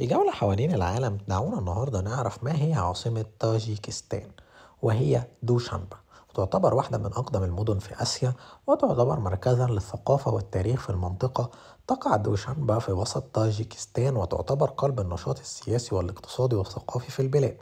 في جولة حوالين العالم دعونا النهاردة نعرف ما هي عاصمة طاجيكستان وهي دوشنبه تعتبر واحدة من أقدم المدن في آسيا وتعتبر مركزا للثقافة والتاريخ في المنطقة تقع دوشنبا في وسط طاجيكستان وتعتبر قلب النشاط السياسي والاقتصادي والثقافي في البلاد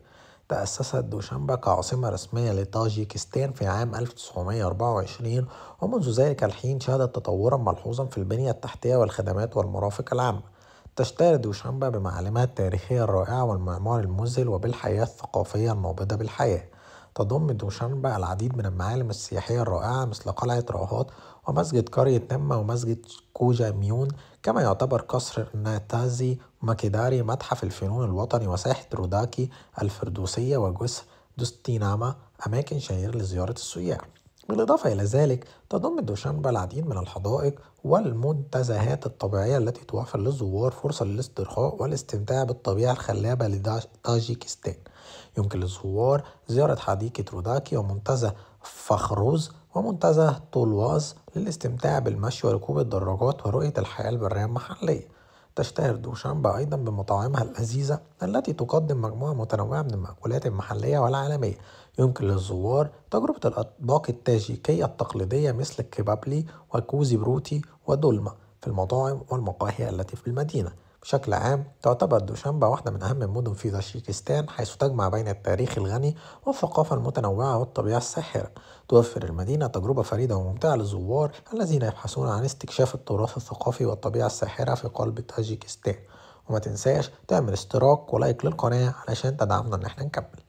تأسست دوشنبا كعاصمة رسمية لطاجيكستان في عام 1924 ومنذ ذلك الحين شهدت تطورا ملحوظا في البنية التحتية والخدمات والمرافق العامة تشتهر دوشنبة بمعالمها التاريخية الرائعة والمعمار المذهل وبالحياة الثقافية النابضة بالحياة تضم دوشنبة العديد من المعالم السياحية الرائعة مثل قلعة راهات ومسجد قرية نمة ومسجد كوجا ميون كما يعتبر قصر ناتازي ماكيداري متحف الفنون الوطني وساحة روداكي الفردوسية وجسر دوستيناما أماكن شهيرة لزيارة السياح بالإضافة إلى ذلك تضم دوشنبة العديد من الحدائق والمنتزهات الطبيعية التي توفر للزوار فرصة للاسترخاء والاستمتاع بالطبيعة الخلابة لتاجيكستان يمكن للزوار زيارة حديقة روداكي ومنتزه فخروز ومنتزه طولواز للاستمتاع بالمشي وركوب الدراجات ورؤية الحياة البرية المحلية تشتهر دوشامبا أيضا بمطاعمها اللذيذة التي تقدم مجموعة متنوعة من المأكولات المحلية والعالمية يمكن للزوار تجربة الأطباق التاجيكية التقليدية مثل الكبابلي وكوزي بروتي ودولما في المطاعم والمقاهي التي في المدينة بشكل عام تعتبر دوشامبا واحدة من أهم المدن في تاجيكستان حيث تجمع بين التاريخ الغني والثقافة المتنوعة والطبيعة الساحرة توفر المدينة تجربة فريدة وممتعة للزوار الذين يبحثون عن استكشاف التراث الثقافي والطبيعة الساحرة في قلب تاجيكستان وما تنساش تعمل اشتراك ولايك للقناة علشان تدعمنا ان احنا نكمل